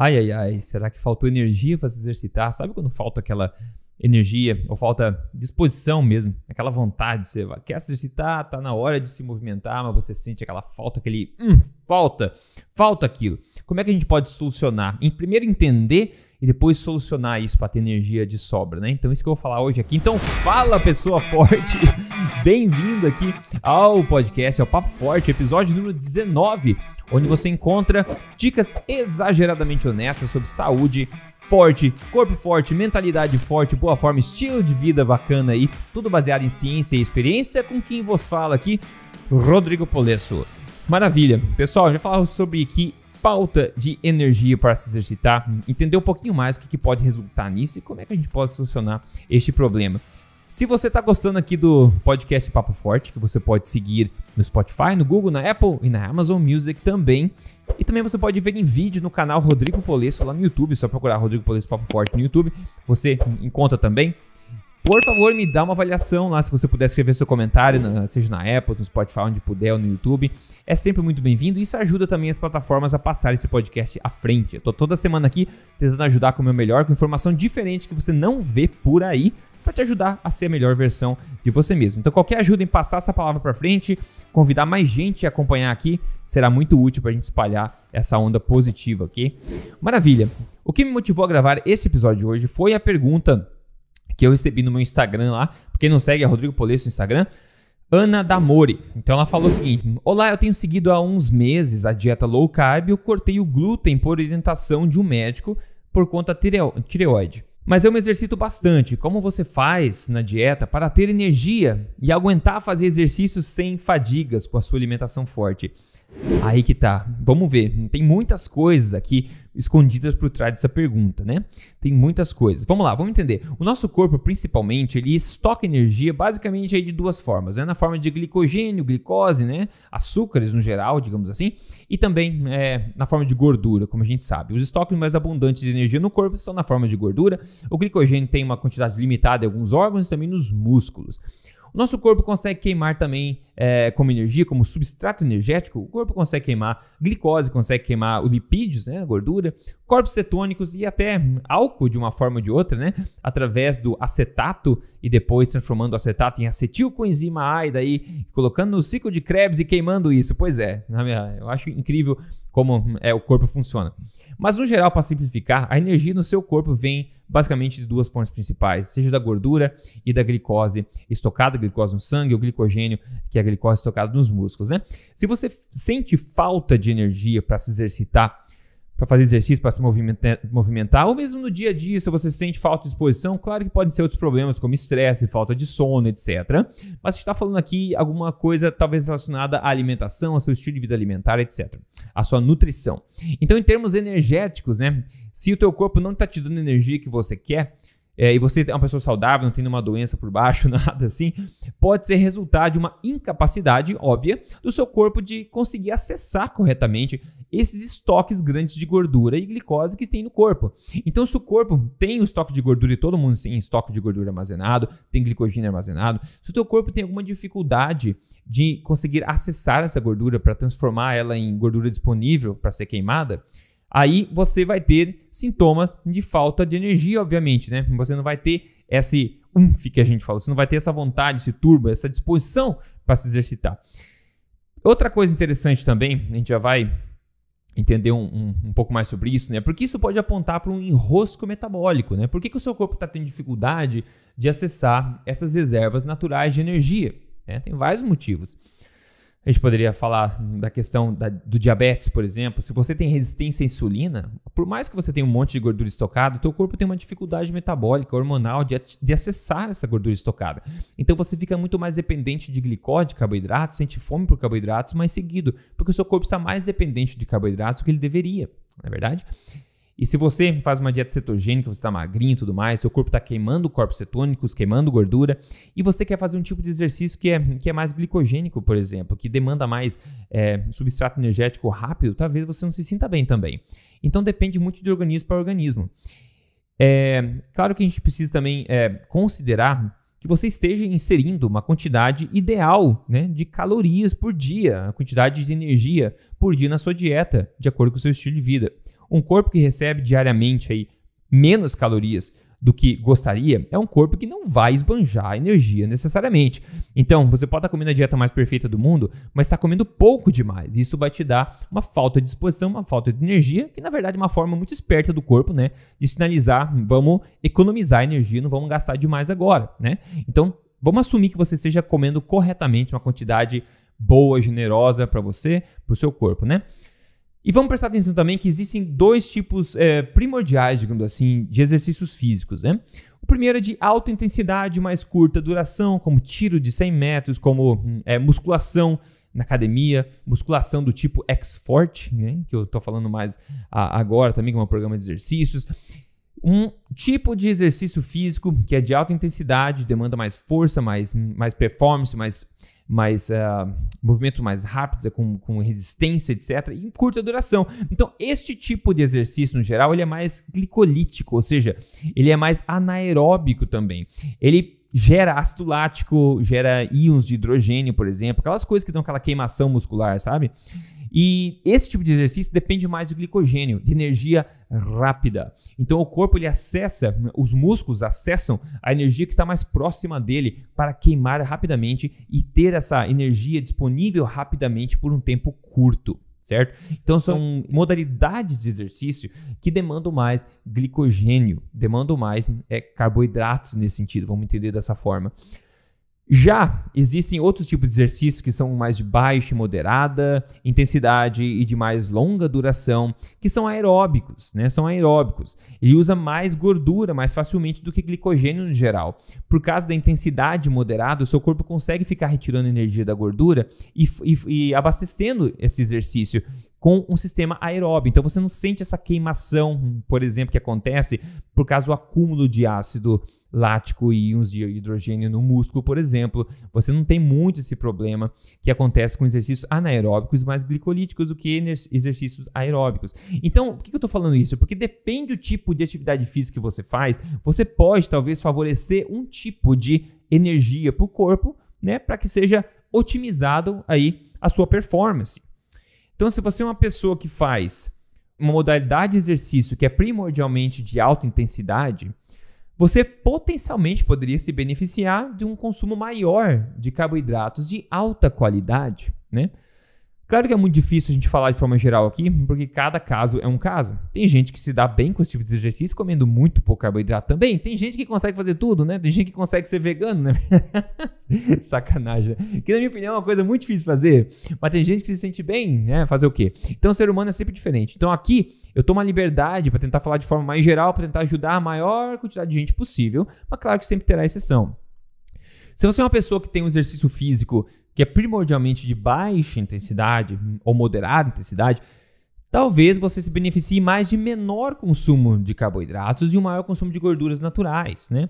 Ai, ai, ai, será que faltou energia para se exercitar? Sabe quando falta aquela energia ou falta disposição mesmo, aquela vontade? Você quer se exercitar, tá na hora de se movimentar, mas você sente aquela falta, aquele hum, falta, falta aquilo. Como é que a gente pode solucionar? Em primeiro, entender e depois solucionar isso para ter energia de sobra, né? Então isso que eu vou falar hoje aqui. Então fala pessoa forte, bem-vindo aqui ao podcast, ao Papo Forte, episódio número 19, onde você encontra dicas exageradamente honestas sobre saúde forte, corpo forte, mentalidade forte, boa forma, estilo de vida bacana aí, tudo baseado em ciência e experiência com quem vos fala aqui, Rodrigo Polesso. Maravilha. Pessoal, já falamos sobre que falta de energia para se exercitar, entender um pouquinho mais o que, que, pode resultar nisso e como é que a gente pode solucionar este problema. Se você está gostando aqui do podcast Papo Forte, que você pode seguir no Spotify, no Google, na Apple e na Amazon Music também. E também você pode ver em vídeo no canal Rodrigo Polesso lá no YouTube, só procurar Rodrigo Polesso Papo Forte no YouTube. Você encontra também por favor, me dá uma avaliação lá, se você puder escrever seu comentário, na, seja na Apple, no Spotify, onde puder, ou no YouTube. É sempre muito bem-vindo. e Isso ajuda também as plataformas a passarem esse podcast à frente. Eu tô toda semana aqui tentando ajudar com o meu melhor, com informação diferente que você não vê por aí, para te ajudar a ser a melhor versão de você mesmo. Então, qualquer ajuda em passar essa palavra para frente, convidar mais gente a acompanhar aqui, será muito útil para a gente espalhar essa onda positiva, ok? Maravilha! O que me motivou a gravar este episódio de hoje foi a pergunta que eu recebi no meu Instagram lá. Quem não segue é Rodrigo Polesso no Instagram. Ana Damore. Então ela falou o seguinte: Olá, eu tenho seguido há uns meses a dieta low carb. Eu cortei o glúten por orientação de um médico por conta tireoide. Mas eu me exercito bastante. Como você faz na dieta para ter energia e aguentar fazer exercícios sem fadigas com a sua alimentação forte? Aí que tá. Vamos ver. Tem muitas coisas aqui escondidas por trás dessa pergunta, né? Tem muitas coisas. Vamos lá, vamos entender. O nosso corpo, principalmente, ele estoca energia basicamente aí de duas formas, né? Na forma de glicogênio, glicose, né? Açúcares no geral, digamos assim, e também é, na forma de gordura, como a gente sabe. Os estoques mais abundantes de energia no corpo são na forma de gordura. O glicogênio tem uma quantidade limitada em alguns órgãos e também nos músculos. Nosso corpo consegue queimar também é, como energia, como substrato energético. O corpo consegue queimar glicose, consegue queimar lipídios, né, gordura, corpos cetônicos e até álcool de uma forma ou de outra, né, através do acetato e depois transformando o acetato em acetilcoenzima A e daí colocando no ciclo de Krebs e queimando isso. Pois é, eu acho incrível como é, o corpo funciona. Mas no geral, para simplificar, a energia no seu corpo vem basicamente de duas fontes principais, seja da gordura e da glicose estocada, glicose no sangue, ou glicogênio, que é a glicose estocada nos músculos, né? Se você sente falta de energia para se exercitar para fazer exercício, para se eh, movimentar, ou mesmo no dia a dia, se você sente falta de exposição, claro que podem ser outros problemas, como estresse, falta de sono, etc. Mas está falando aqui alguma coisa talvez relacionada à alimentação, ao seu estilo de vida alimentar, etc. A sua nutrição. Então, em termos energéticos, né? Se o teu corpo não está te dando a energia que você quer, é, e você é uma pessoa saudável, não tem nenhuma doença por baixo, nada assim, pode ser resultado de uma incapacidade óbvia do seu corpo de conseguir acessar corretamente esses estoques grandes de gordura e glicose que tem no corpo. Então, se o corpo tem o um estoque de gordura e todo mundo tem estoque de gordura armazenado, tem glicogênio armazenado, se o teu corpo tem alguma dificuldade de conseguir acessar essa gordura para transformar ela em gordura disponível para ser queimada, aí você vai ter sintomas de falta de energia, obviamente, né? Você não vai ter esse umf que a gente falou, você não vai ter essa vontade, esse turbo, essa disposição para se exercitar. Outra coisa interessante também, a gente já vai entender um, um, um pouco mais sobre isso, né? Porque isso pode apontar para um enrosco metabólico, né? Por que, que o seu corpo está tendo dificuldade de acessar essas reservas naturais de energia? Né? Tem vários motivos. A gente poderia falar da questão da, do diabetes, por exemplo. Se você tem resistência à insulina, por mais que você tenha um monte de gordura estocada, o teu corpo tem uma dificuldade metabólica, hormonal, de, de acessar essa gordura estocada. Então você fica muito mais dependente de glicose, de carboidratos, sente fome por carboidratos mais seguido, porque o seu corpo está mais dependente de carboidratos do que ele deveria, não é verdade? E se você faz uma dieta cetogênica, você está magrinho e tudo mais, seu corpo está queimando corpos cetônicos, queimando gordura, e você quer fazer um tipo de exercício que é, que é mais glicogênico, por exemplo, que demanda mais é, substrato energético rápido, talvez você não se sinta bem também. Então depende muito de organismo para organismo. É, claro que a gente precisa também é, considerar que você esteja inserindo uma quantidade ideal né, de calorias por dia, a quantidade de energia por dia na sua dieta, de acordo com o seu estilo de vida. Um corpo que recebe diariamente aí menos calorias do que gostaria, é um corpo que não vai esbanjar energia necessariamente. Então, você pode estar comendo a dieta mais perfeita do mundo, mas está comendo pouco demais. Isso vai te dar uma falta de disposição, uma falta de energia, que na verdade é uma forma muito esperta do corpo, né, de sinalizar, vamos economizar energia, não vamos gastar demais agora, né? Então, vamos assumir que você esteja comendo corretamente uma quantidade boa, generosa para você, para o seu corpo, né? E vamos prestar atenção também que existem dois tipos é, primordiais, digamos assim, de exercícios físicos, né? O primeiro é de alta intensidade, mais curta duração, como tiro de 100 metros, como hum, é, musculação na academia, musculação do tipo X-Forte, né? Que eu estou falando mais a, agora também, que é um programa de exercícios. Um tipo de exercício físico que é de alta intensidade, demanda mais força, mais, hum, mais performance, mais mais uh, movimento mais rápido, é com, com resistência, etc., em curta duração. Então, este tipo de exercício, no geral, ele é mais glicolítico, ou seja, ele é mais anaeróbico também. Ele gera ácido lático, gera íons de hidrogênio, por exemplo, aquelas coisas que dão aquela queimação muscular, sabe? E esse tipo de exercício depende mais de glicogênio, de energia rápida. Então o corpo ele acessa, os músculos acessam a energia que está mais próxima dele para queimar rapidamente e ter essa energia disponível rapidamente por um tempo curto certo? Então são modalidades de exercício que demandam mais glicogênio, demandam mais é, carboidratos nesse sentido, vamos entender dessa forma. Já existem outros tipos de exercícios que são mais de baixa e moderada intensidade e de mais longa duração, que são aeróbicos, né? São aeróbicos. Ele usa mais gordura mais facilmente do que glicogênio no geral. Por causa da intensidade moderada, o seu corpo consegue ficar retirando energia da gordura e, e, e abastecendo esse exercício com um sistema aeróbio. Então você não sente essa queimação, por exemplo, que acontece por causa do acúmulo de ácido lático e íons de hidrogênio no músculo, por exemplo. Você não tem muito esse problema que acontece com exercícios anaeróbicos mais glicolíticos do que exercícios aeróbicos. Então, por que eu estou falando isso? Porque depende do tipo de atividade física que você faz, você pode talvez favorecer um tipo de energia para o corpo, né, para que seja otimizado aí a sua performance. Então, se você é uma pessoa que faz uma modalidade de exercício que é primordialmente de alta intensidade, você potencialmente poderia se beneficiar de um consumo maior de carboidratos de alta qualidade, né? Claro que é muito difícil a gente falar de forma geral aqui, porque cada caso é um caso. Tem gente que se dá bem com esse tipo de exercício, comendo muito pouco carboidrato também. Tem gente que consegue fazer tudo, né? Tem gente que consegue ser vegano, né? Sacanagem. Né? Que na minha opinião é uma coisa muito difícil de fazer, mas tem gente que se sente bem, né? Fazer o quê? Então o ser humano é sempre diferente. Então aqui eu tomo a liberdade para tentar falar de forma mais geral, para tentar ajudar a maior quantidade de gente possível, mas claro que sempre terá exceção. Se você é uma pessoa que tem um exercício físico que é primordialmente de baixa intensidade ou moderada intensidade, talvez você se beneficie mais de menor consumo de carboidratos e um maior consumo de gorduras naturais, né?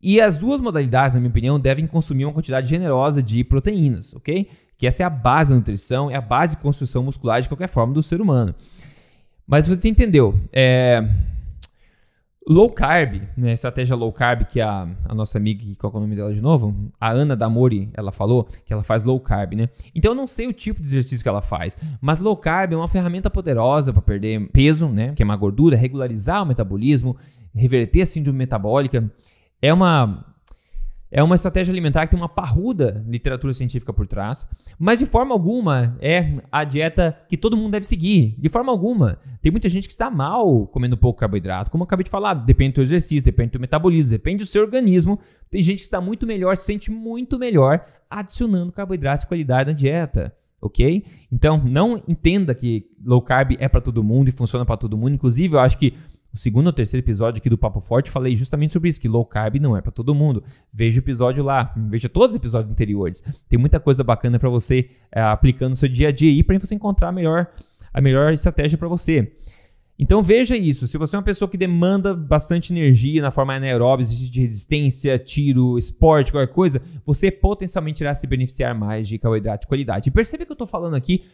E as duas modalidades, na minha opinião, devem consumir uma quantidade generosa de proteínas, ok? Que essa é a base da nutrição, é a base de construção muscular de qualquer forma do ser humano. Mas você entendeu. É, low carb, né, estratégia low carb que a, a nossa amiga, qual é o nome dela de novo? A Ana Damori, ela falou que ela faz low carb, né? Então eu não sei o tipo de exercício que ela faz, mas low carb é uma ferramenta poderosa para perder peso, né? Queimar gordura, regularizar o metabolismo, reverter a síndrome metabólica. É uma é uma estratégia alimentar que tem uma parruda literatura científica por trás, mas de forma alguma é a dieta que todo mundo deve seguir. De forma alguma. Tem muita gente que está mal comendo pouco carboidrato, como eu acabei de falar. Depende do teu exercício, depende do teu metabolismo, depende do seu organismo. Tem gente que está muito melhor, se sente muito melhor adicionando carboidratos de qualidade na dieta. Ok? Então, não entenda que low carb é para todo mundo e funciona para todo mundo. Inclusive, eu acho que segundo ou terceiro episódio aqui do Papo Forte, falei justamente sobre isso, que low carb não é para todo mundo. Veja o episódio lá, veja todos os episódios anteriores. Tem muita coisa bacana para você é, aplicando no seu dia a dia e para você encontrar a melhor, a melhor estratégia para você. Então veja isso. Se você é uma pessoa que demanda bastante energia na forma anaeróbica, exercício de resistência, tiro, esporte, qualquer coisa, você potencialmente irá se beneficiar mais de carboidrato de qualidade. E perceba que eu estou falando aqui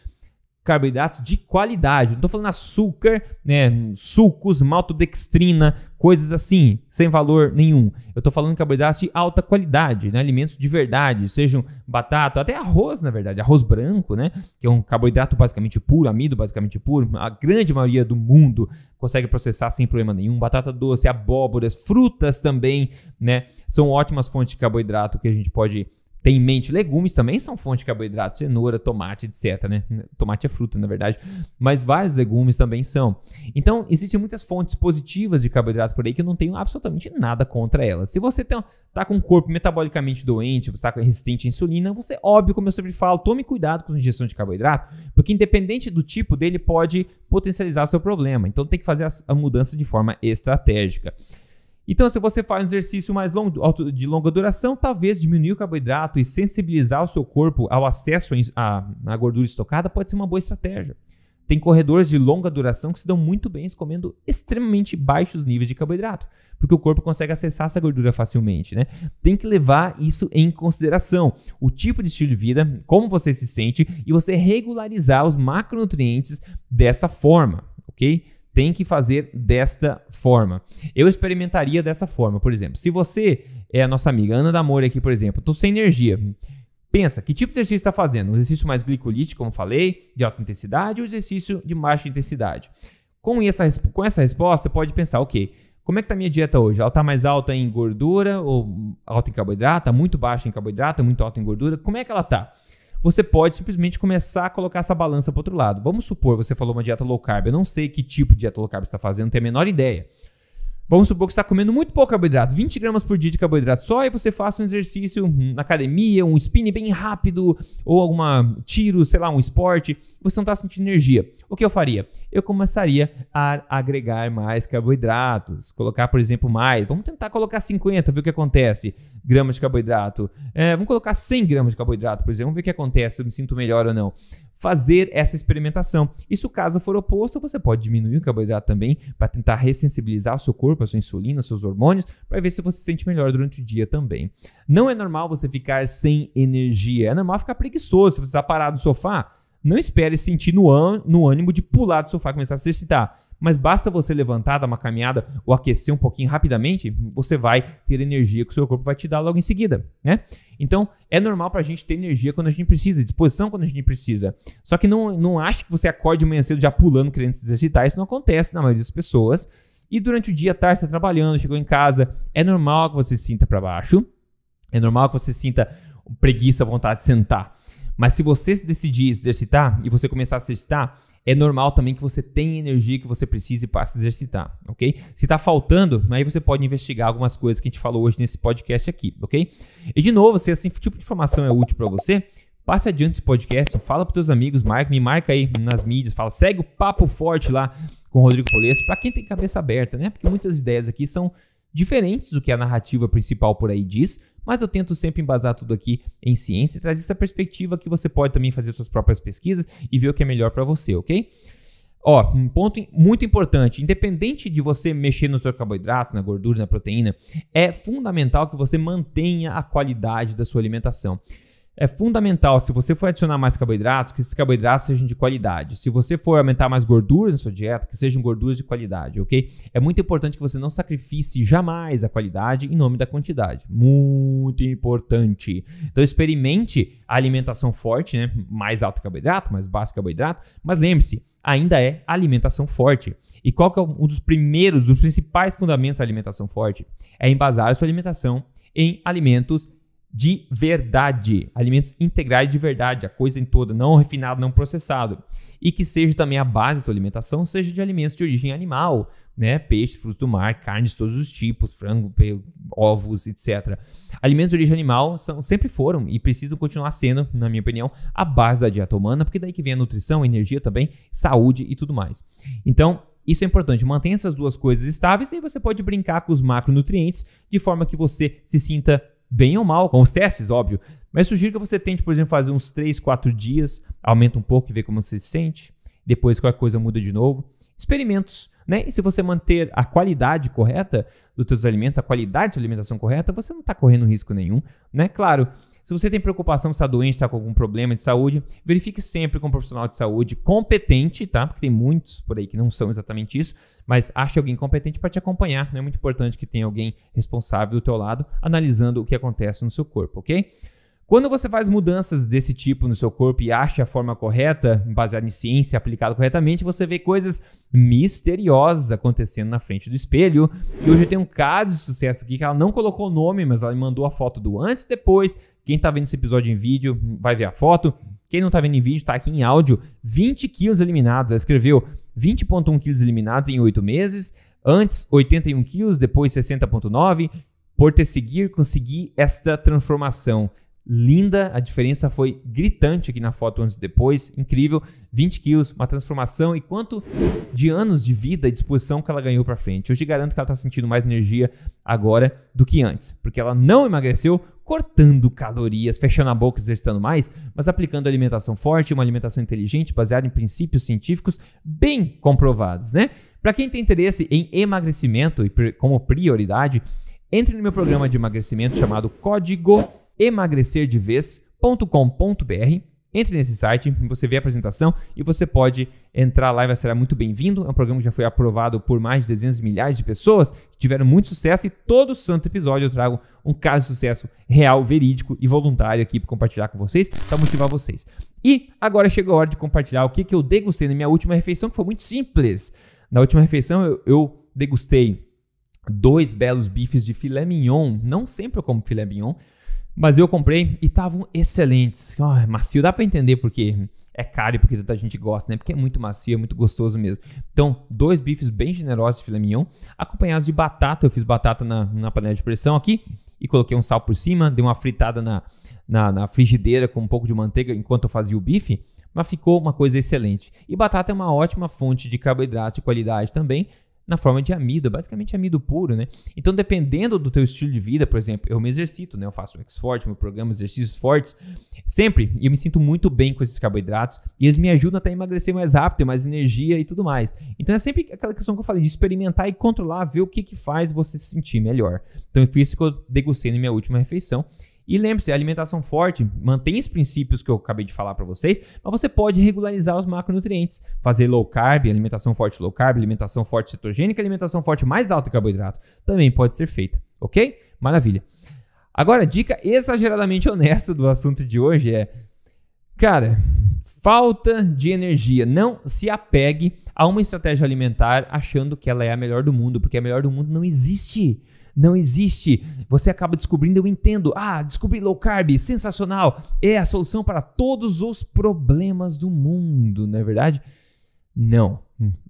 carboidratos de qualidade. Não estou falando açúcar, né, sucos, maltodextrina, coisas assim, sem valor nenhum. Eu estou falando carboidratos de alta qualidade, né, alimentos de verdade, sejam batata, até arroz, na verdade, arroz branco, né, que é um carboidrato basicamente puro, amido basicamente puro. A grande maioria do mundo consegue processar sem problema nenhum. Batata doce, abóboras, frutas também, né, são ótimas fontes de carboidrato que a gente pode tem em mente legumes, também são fonte de carboidrato, cenoura, tomate, etc. Né? Tomate é fruta, na verdade, mas vários legumes também são. Então, existem muitas fontes positivas de carboidrato por aí que eu não tenho absolutamente nada contra elas. Se você está com um corpo metabolicamente doente, você está resistente à insulina, você, óbvio, como eu sempre falo, tome cuidado com a ingestão de carboidrato, porque independente do tipo dele, pode potencializar seu problema. Então, tem que fazer a mudança de forma estratégica. Então, se você faz um exercício mais longo, de longa duração, talvez diminuir o carboidrato e sensibilizar o seu corpo ao acesso à gordura estocada pode ser uma boa estratégia. Tem corredores de longa duração que se dão muito bem comendo extremamente baixos níveis de carboidrato, porque o corpo consegue acessar essa gordura facilmente, né? Tem que levar isso em consideração, o tipo de estilo de vida, como você se sente e você regularizar os macronutrientes dessa forma, ok? tem que fazer desta forma. Eu experimentaria dessa forma, por exemplo. Se você é a nossa amiga Ana da Moura aqui, por exemplo, tô sem energia. Pensa, que tipo de exercício está fazendo? Um exercício mais glicolítico, como falei, de alta intensidade ou exercício de baixa intensidade? Com essa, com essa resposta, você pode pensar, ok, como é que está a minha dieta hoje? Ela está mais alta em gordura ou alta em carboidrato? Tá muito baixa em carboidrato, muito alta em gordura? Como é que ela está? você pode simplesmente começar a colocar essa balança para outro lado. Vamos supor, você falou uma dieta low carb. Eu não sei que tipo de dieta low carb você está fazendo, não tenho a menor ideia. Vamos supor que você está comendo muito pouco carboidrato, 20 gramas por dia de carboidrato só, e você faça um exercício na academia, um spin bem rápido, ou algum tiro, sei lá, um esporte, você não está sentindo energia. O que eu faria? Eu começaria a agregar mais carboidratos, colocar, por exemplo, mais. Vamos tentar colocar 50, ver o que acontece, gramas de carboidrato. É, vamos colocar 100 gramas de carboidrato, por exemplo, vamos ver o que acontece, se eu me sinto melhor ou não fazer essa experimentação. Isso caso for oposto, você pode diminuir o carboidrato também para tentar ressensibilizar o seu corpo corpo, a sua insulina, seus hormônios, para ver se você se sente melhor durante o dia também. Não é normal você ficar sem energia, é normal ficar preguiçoso. Se você está parado no sofá, não espere sentir no, no ânimo de pular do sofá e começar a se exercitar mas basta você levantar, dar uma caminhada ou aquecer um pouquinho rapidamente, você vai ter energia que o seu corpo vai te dar logo em seguida, né? Então, é normal para a gente ter energia quando a gente precisa, disposição quando a gente precisa. Só que não, não ache que você acorde manhã cedo já pulando, querendo se exercitar, isso não acontece na maioria das pessoas. E durante o dia, tarde, tarde, está trabalhando, chegou em casa. É normal que você se sinta para baixo. É normal que você sinta preguiça, vontade de sentar. Mas se você decidir exercitar e você começar a exercitar, é normal também que você tenha energia que você precise para se exercitar, ok? Se está faltando, aí você pode investigar algumas coisas que a gente falou hoje nesse podcast aqui, ok? E de novo, se esse tipo de informação é útil para você, passe adiante esse podcast, fala para teus amigos, marca, me marca aí nas mídias, fala, segue o papo forte lá com o Rodrigo Polês, para quem tem cabeça aberta, né? Porque muitas ideias aqui são diferentes do que a narrativa principal por aí diz, mas eu tento sempre embasar tudo aqui em ciência e trazer essa perspectiva que você pode também fazer suas próprias pesquisas e ver o que é melhor para você, ok? Ó, um ponto muito importante, independente de você mexer no seu carboidrato, na gordura, na proteína, é fundamental que você mantenha a qualidade da sua alimentação. É fundamental, se você for adicionar mais carboidratos, que esses carboidratos sejam de qualidade. Se você for aumentar mais gorduras na sua dieta, que sejam gorduras de qualidade, ok? É muito importante que você não sacrifique jamais a qualidade em nome da quantidade. Muito importante. Então, experimente a alimentação forte, né? Mais alto carboidrato, mais baixo carboidrato. Mas lembre-se, ainda é alimentação forte. E qual que é um dos primeiros, dos principais fundamentos da alimentação forte? É embasar a sua alimentação em alimentos de verdade, alimentos integrais de verdade, a coisa em toda, não refinado, não processado. E que seja também a base da sua alimentação, seja de alimentos de origem animal, né? Peixe, frutos do mar, carnes de todos os tipos, frango, ovos, etc. Alimentos de origem animal são, sempre foram e precisam continuar sendo, na minha opinião, a base da dieta humana, porque daí que vem a nutrição, a energia também, saúde e tudo mais. Então, isso é importante, mantenha essas duas coisas estáveis e você pode brincar com os macronutrientes de forma que você se sinta bem ou mal, com os testes, óbvio. Mas sugiro que você tente, por exemplo, fazer uns 3, 4 dias, aumenta um pouco e vê como você se sente. Depois qualquer coisa muda de novo. Experimentos, né? E se você manter a qualidade correta dos seus alimentos, a qualidade da sua alimentação correta, você não está correndo risco nenhum, né? Claro, se você tem preocupação se está doente, está com algum problema de saúde, verifique sempre com um profissional de saúde competente, tá? Porque tem muitos por aí que não são exatamente isso, mas ache alguém competente para te acompanhar. É muito importante que tenha alguém responsável do teu lado analisando o que acontece no seu corpo, ok? Quando você faz mudanças desse tipo no seu corpo e acha a forma correta, baseada em ciência aplicada corretamente, você vê coisas misteriosas acontecendo na frente do espelho. E hoje tem um caso de sucesso aqui que ela não colocou o nome, mas ela me mandou a foto do antes e depois. Quem está vendo esse episódio em vídeo vai ver a foto. Quem não está vendo em vídeo está aqui em áudio. 20 quilos eliminados. Ela escreveu 20,1 quilos eliminados em 8 meses. Antes 81 quilos, depois 60,9. Por ter seguir, consegui esta transformação linda, a diferença foi gritante aqui na foto antes e depois, incrível, 20 quilos, uma transformação e quanto de anos de vida e disposição que ela ganhou para frente. Eu te garanto que ela está sentindo mais energia agora do que antes, porque ela não emagreceu cortando calorias, fechando a boca, exercitando mais, mas aplicando alimentação forte, uma alimentação inteligente baseada em princípios científicos bem comprovados, né? Para quem tem interesse em emagrecimento e como prioridade, entre no meu programa de emagrecimento chamado Código emagrecerdevez.com.br. Entre nesse site, você vê a apresentação e você pode entrar lá e vai ser muito bem-vindo. É um programa que já foi aprovado por mais de 200 milhares de pessoas, que tiveram muito sucesso e todo santo episódio eu trago um caso de sucesso real, verídico e voluntário aqui para compartilhar com vocês, para motivar vocês. E agora chegou a hora de compartilhar o que, que eu degustei na minha última refeição, que foi muito simples. Na última refeição eu, eu degustei dois belos bifes de filé mignon. Não sempre eu como filé mignon, mas eu comprei e estavam excelentes. Oh, macio, dá para entender porque é caro e porque tanta gente gosta, né? Porque é muito macio, é muito gostoso mesmo. Então, dois bifes bem generosos de filé mignon, acompanhados de batata. Eu fiz batata na, na panela de pressão aqui e coloquei um sal por cima, dei uma fritada na, na, na, frigideira com um pouco de manteiga enquanto eu fazia o bife, mas ficou uma coisa excelente. E batata é uma ótima fonte de carboidrato de qualidade também, na forma de amido, basicamente amido puro, né? Então, dependendo do teu estilo de vida, por exemplo, eu me exercito, né? Eu faço um forte, meu programa exercícios fortes, sempre, e eu me sinto muito bem com esses carboidratos, e eles me ajudam até a emagrecer mais rápido, ter mais energia e tudo mais. Então, é sempre aquela questão que eu falei de experimentar e controlar, ver o que que faz você se sentir melhor. Então, eu fiz isso que eu degustei na minha última refeição, e lembre-se, a alimentação forte mantém os princípios que eu acabei de falar para vocês, mas você pode regularizar os macronutrientes, fazer low carb, alimentação forte low carb, alimentação forte cetogênica, alimentação forte mais alta em carboidrato, também pode ser feita, ok? Maravilha. Agora, dica exageradamente honesta do assunto de hoje é, cara, falta de energia, não se apegue a uma estratégia alimentar achando que ela é a melhor do mundo, porque a melhor do mundo não existe. Não existe. Você acaba descobrindo, eu entendo. Ah, descobri low carb, sensacional. É a solução para todos os problemas do mundo, não é verdade? Não.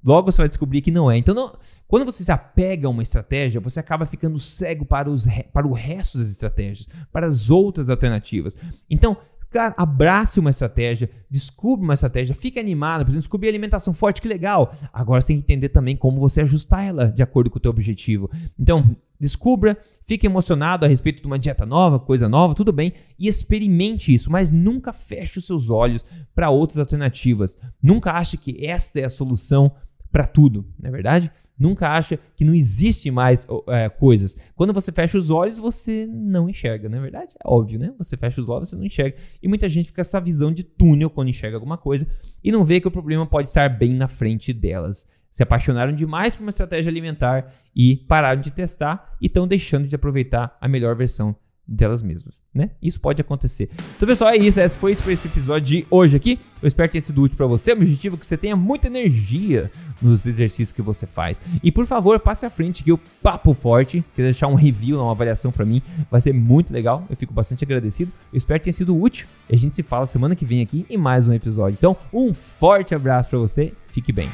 Logo você vai descobrir que não é. Então, não, quando você se apega a uma estratégia, você acaba ficando cego para, os, para o resto das estratégias, para as outras alternativas. Então, cara, abrace uma estratégia, descubra uma estratégia, fique animado, por exemplo, descobri alimentação forte, que legal. Agora você tem que entender também como você ajustar ela de acordo com o teu objetivo. Então, Descubra, fique emocionado a respeito de uma dieta nova, coisa nova, tudo bem, e experimente isso, mas nunca feche os seus olhos para outras alternativas. Nunca ache que esta é a solução para tudo, não é verdade? Nunca acha que não existe mais é, coisas. Quando você fecha os olhos, você não enxerga, não é verdade? É óbvio, né? Você fecha os olhos, você não enxerga. E muita gente fica essa visão de túnel quando enxerga alguma coisa e não vê que o problema pode estar bem na frente delas se apaixonaram demais por uma estratégia alimentar e pararam de testar e estão deixando de aproveitar a melhor versão delas mesmas, né? Isso pode acontecer. Então, pessoal, é isso. Esse foi isso para esse episódio de hoje aqui. Eu espero que tenha sido útil para você. O objetivo é que você tenha muita energia nos exercícios que você faz. E, por favor, passe à frente aqui o Papo Forte. Quer deixar um review, uma avaliação para mim. Vai ser muito legal. Eu fico bastante agradecido. Eu espero que tenha sido útil. E a gente se fala semana que vem aqui em mais um episódio. Então, um forte abraço para você. Fique bem.